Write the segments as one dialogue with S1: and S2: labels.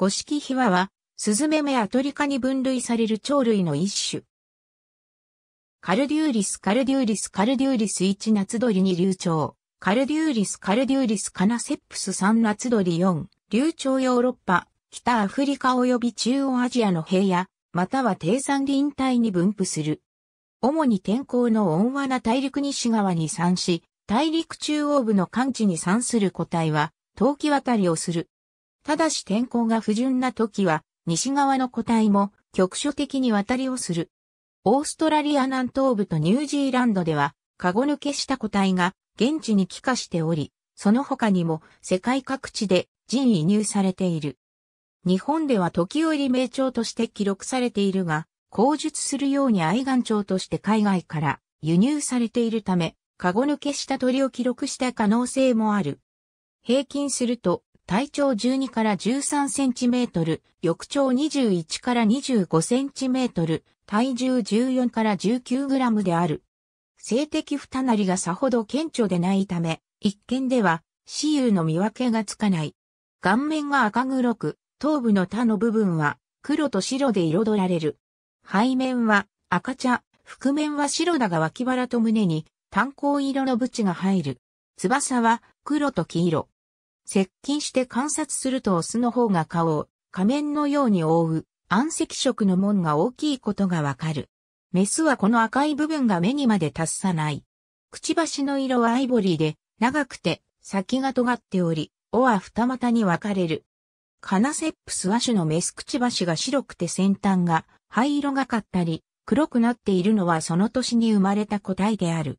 S1: 五色ヒワは、スズメ目アトリカに分類される鳥類の一種。カルデューリスカルデューリスカルデューリス1夏鳥に流鳥。カルデューリスカルデューリスカナセップス3夏鳥4。流鳥ヨーロッパ、北アフリカ及び中央アジアの平野、または低山林帯に分布する。主に天候の温和な大陸西側に産し、大陸中央部の寒地に産する個体は、冬季渡りをする。ただし天候が不順な時は、西側の個体も局所的に渡りをする。オーストラリア南東部とニュージーランドでは、カゴ抜けした個体が現地に帰化しており、その他にも世界各地で人移入されている。日本では時折名鳥として記録されているが、口述するように愛玩鳥として海外から輸入されているため、カゴ抜けした鳥を記録した可能性もある。平均すると体長12から13センチメートル、翼長21から25センチメートル、体重14から19グラムである。性的不たなりがさほど顕著でないため、一見では、雌雄の見分けがつかない。顔面が赤黒く、頭部の他の部分は黒と白で彩られる。背面は赤茶、覆面は白だが脇腹と胸に炭鉱色のブチが入る。翼は黒と黄色。接近して観察するとオスの方が顔を仮面のように覆う暗赤色の門が大きいことがわかる。メスはこの赤い部分が目にまで達さない。くちばしの色はアイボリーで長くて先が尖っており、尾は二股に分かれる。カナセップスは種のメスくちばしが白くて先端が灰色がかったり、黒くなっているのはその年に生まれた個体である。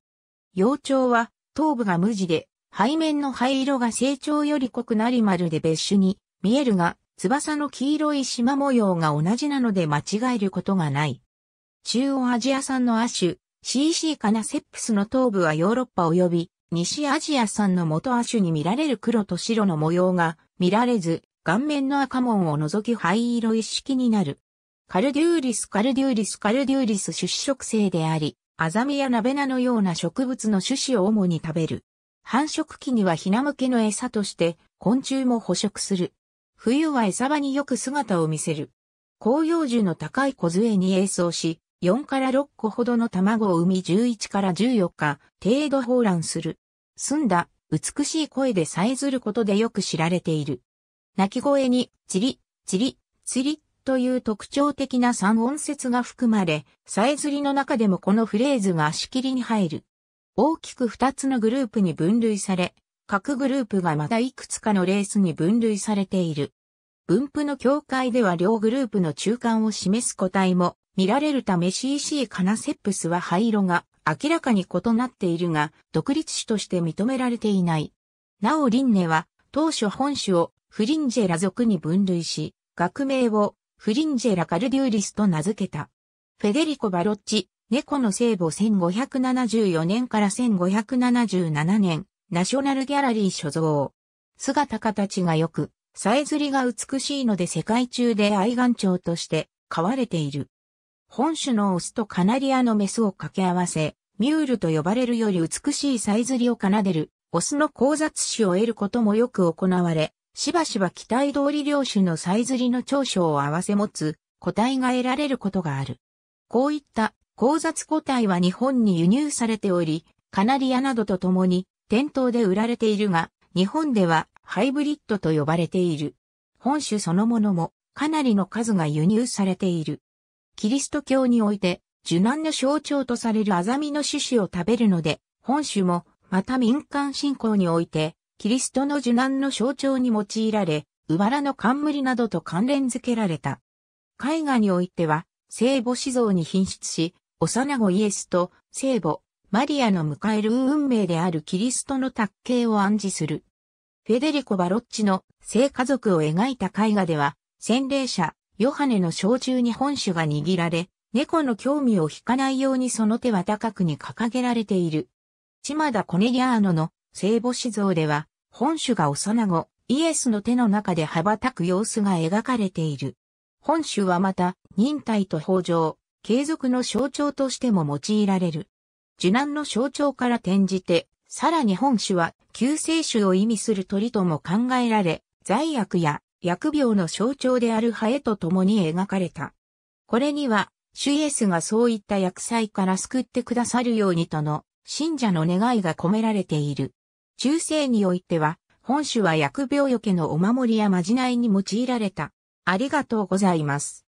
S1: 幼鳥は頭部が無地で背面の灰色が成長より濃くなり丸で別種に見えるが、翼の黄色い縞模様が同じなので間違えることがない。中央アジア産の亜種、CC カナセップスの頭部はヨーロッパ及び西アジア産の元亜種に見られる黒と白の模様が見られず、顔面の赤紋を除き灰色一色になる。カルデューリスカルデューリスカルデューリス種子食性であり、アザミやナベナのような植物の種子を主に食べる。繁殖期にはひな向けの餌として昆虫も捕食する。冬は餌場によく姿を見せる。広葉樹の高い梢に営巣し、4から6個ほどの卵を産み11から14日程度放卵する。澄んだ美しい声でさえずることでよく知られている。鳴き声に、チリ、チリ、チリという特徴的な三音節が含まれ、さえずりの中でもこのフレーズがしきりに入る。大きく2つのグループに分類され、各グループがまたいくつかのレースに分類されている。分布の境界では両グループの中間を示す個体も見られるため CC カナセップスは灰色が明らかに異なっているが、独立種として認められていない。なおリンネは当初本種をフリンジェラ属に分類し、学名をフリンジェラカルデューリスと名付けた。フェデリコ・バロッチ、猫の聖母1574年から1577年、ナショナルギャラリー所蔵。姿形が良く、さえずりが美しいので世界中で愛顔鳥として飼われている。本種のオスとカナリアのメスを掛け合わせ、ミュールと呼ばれるより美しいさえずりを奏でる、オスの交雑種を得ることもよく行われ、しばしば期待通り両種のさえずりの長所を合わせ持つ個体が得られることがある。こういった交雑個体は日本に輸入されており、カナリアなどと共に店頭で売られているが、日本ではハイブリッドと呼ばれている。本種そのものもかなりの数が輸入されている。キリスト教において、受難の象徴とされるアザミの種子を食べるので、本種も、また民間信仰において、キリストの受難の象徴に用いられ、ウバラの冠などと関連付けられた。絵画においては、聖母子像に品質し、幼子イエスと聖母、マリアの迎える運命であるキリストの卓形を暗示する。フェデリコ・バロッチの聖家族を描いた絵画では、洗礼者、ヨハネの小中に本種が握られ、猫の興味を引かないようにその手は高くに掲げられている。チマダ・コネリアーノの聖母子像では、本種が幼子、イエスの手の中で羽ばたく様子が描かれている。本種はまた、忍耐と豊穣、継続の象徴としても用いられる。受難の象徴から転じて、さらに本種は救世主を意味する鳥とも考えられ、罪悪や薬病の象徴であるハエと共に描かれた。これには、主イエスがそういった薬剤から救ってくださるようにとの信者の願いが込められている。中世においては、本種は薬病除けのお守りやまじないに用いられた。ありがとうございます。